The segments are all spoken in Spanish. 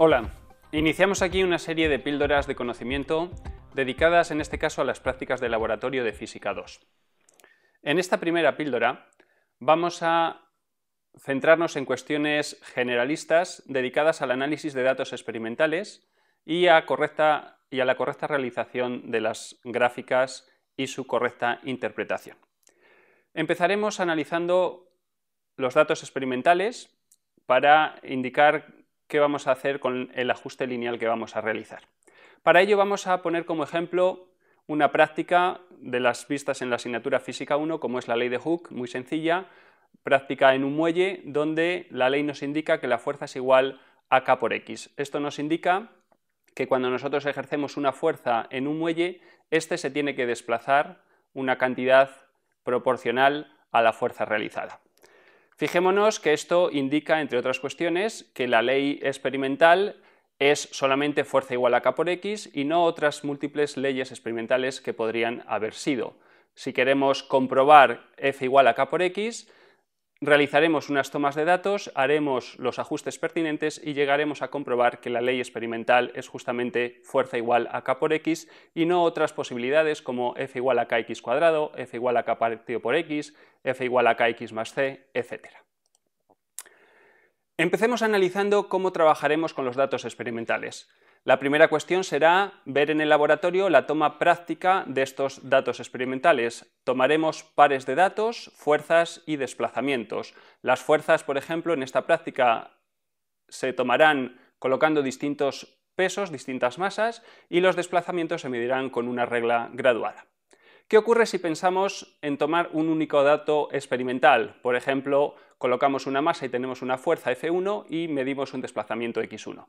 Hola, iniciamos aquí una serie de píldoras de conocimiento dedicadas en este caso a las prácticas de laboratorio de Física 2. En esta primera píldora vamos a centrarnos en cuestiones generalistas dedicadas al análisis de datos experimentales y a, y a la correcta realización de las gráficas y su correcta interpretación. Empezaremos analizando los datos experimentales para indicar qué vamos a hacer con el ajuste lineal que vamos a realizar. Para ello vamos a poner como ejemplo una práctica de las vistas en la asignatura Física 1, como es la ley de Hooke, muy sencilla, práctica en un muelle donde la ley nos indica que la fuerza es igual a K por X. Esto nos indica que cuando nosotros ejercemos una fuerza en un muelle, este se tiene que desplazar una cantidad proporcional a la fuerza realizada. Fijémonos que esto indica, entre otras cuestiones, que la ley experimental es solamente fuerza igual a K por X y no otras múltiples leyes experimentales que podrían haber sido. Si queremos comprobar F igual a K por X, realizaremos unas tomas de datos, haremos los ajustes pertinentes y llegaremos a comprobar que la ley experimental es justamente fuerza igual a k por x y no otras posibilidades como f igual a kx cuadrado, f igual a k partido por x, f igual a kx más c, etc. Empecemos analizando cómo trabajaremos con los datos experimentales. La primera cuestión será ver en el laboratorio la toma práctica de estos datos experimentales. Tomaremos pares de datos, fuerzas y desplazamientos. Las fuerzas, por ejemplo, en esta práctica se tomarán colocando distintos pesos, distintas masas, y los desplazamientos se medirán con una regla graduada. ¿Qué ocurre si pensamos en tomar un único dato experimental? Por ejemplo, colocamos una masa y tenemos una fuerza F1 y medimos un desplazamiento X1.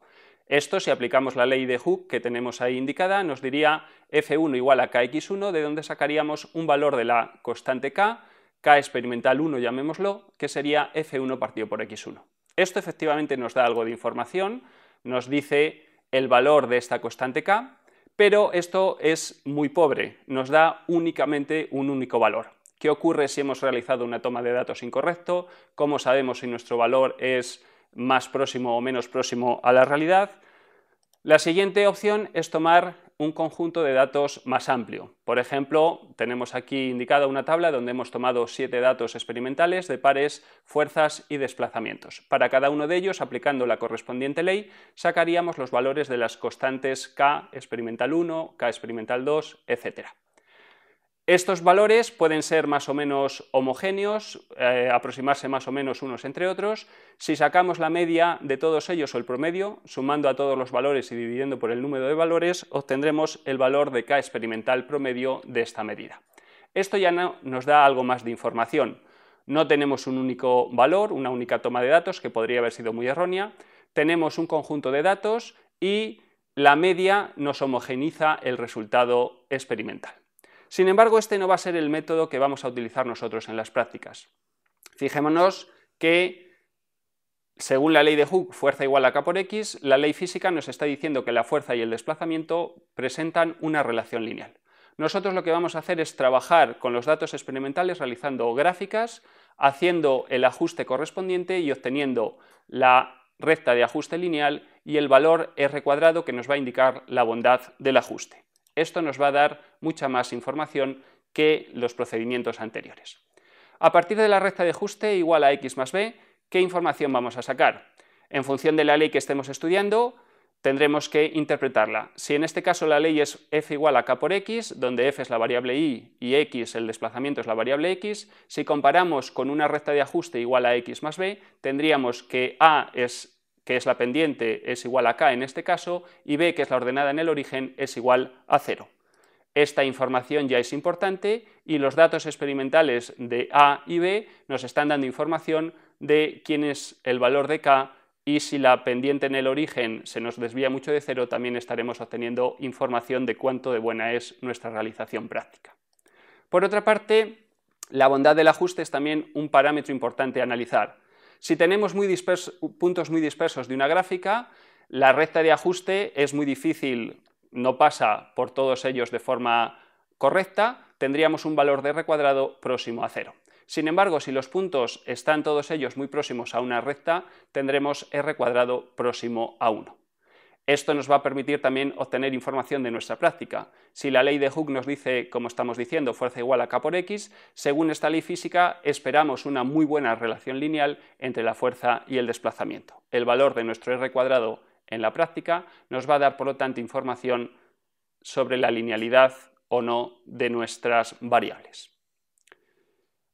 Esto, si aplicamos la ley de Hooke que tenemos ahí indicada, nos diría F1 igual a KX1, de donde sacaríamos un valor de la constante K, K experimental 1 llamémoslo, que sería F1 partido por X1. Esto efectivamente nos da algo de información, nos dice el valor de esta constante K, pero esto es muy pobre, nos da únicamente un único valor. ¿Qué ocurre si hemos realizado una toma de datos incorrecto? ¿Cómo sabemos si nuestro valor es más próximo o menos próximo a la realidad? La siguiente opción es tomar un conjunto de datos más amplio. Por ejemplo, tenemos aquí indicada una tabla donde hemos tomado siete datos experimentales de pares, fuerzas y desplazamientos. Para cada uno de ellos, aplicando la correspondiente ley, sacaríamos los valores de las constantes k experimental 1, k experimental 2, etcétera. Estos valores pueden ser más o menos homogéneos, eh, aproximarse más o menos unos entre otros. Si sacamos la media de todos ellos o el promedio, sumando a todos los valores y dividiendo por el número de valores, obtendremos el valor de K experimental promedio de esta medida. Esto ya nos da algo más de información. No tenemos un único valor, una única toma de datos, que podría haber sido muy errónea. Tenemos un conjunto de datos y la media nos homogeniza el resultado experimental. Sin embargo, este no va a ser el método que vamos a utilizar nosotros en las prácticas. Fijémonos que, según la ley de Hooke, fuerza igual a K por X, la ley física nos está diciendo que la fuerza y el desplazamiento presentan una relación lineal. Nosotros lo que vamos a hacer es trabajar con los datos experimentales realizando gráficas, haciendo el ajuste correspondiente y obteniendo la recta de ajuste lineal y el valor R cuadrado que nos va a indicar la bondad del ajuste. Esto nos va a dar mucha más información que los procedimientos anteriores. A partir de la recta de ajuste igual a x más b, ¿qué información vamos a sacar? En función de la ley que estemos estudiando, tendremos que interpretarla. Si en este caso la ley es f igual a k por x, donde f es la variable y y x, el desplazamiento, es la variable x, si comparamos con una recta de ajuste igual a x más b, tendríamos que a es que es la pendiente, es igual a k en este caso, y b, que es la ordenada en el origen, es igual a cero. Esta información ya es importante y los datos experimentales de A y B nos están dando información de quién es el valor de k y si la pendiente en el origen se nos desvía mucho de cero, también estaremos obteniendo información de cuánto de buena es nuestra realización práctica. Por otra parte, la bondad del ajuste es también un parámetro importante a analizar. Si tenemos puntos muy dispersos de una gráfica, la recta de ajuste es muy difícil, no pasa por todos ellos de forma correcta, tendríamos un valor de R cuadrado próximo a cero. Sin embargo, si los puntos están todos ellos muy próximos a una recta, tendremos R cuadrado próximo a 1. Esto nos va a permitir también obtener información de nuestra práctica. Si la ley de Hooke nos dice, como estamos diciendo, fuerza igual a K por X, según esta ley física esperamos una muy buena relación lineal entre la fuerza y el desplazamiento. El valor de nuestro R cuadrado en la práctica nos va a dar, por lo tanto, información sobre la linealidad o no de nuestras variables.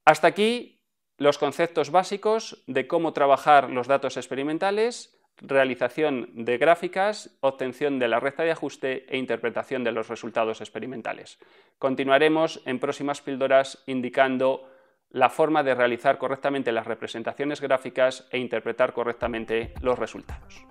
Hasta aquí los conceptos básicos de cómo trabajar los datos experimentales realización de gráficas, obtención de la recta de ajuste e interpretación de los resultados experimentales. Continuaremos en próximas píldoras indicando la forma de realizar correctamente las representaciones gráficas e interpretar correctamente los resultados.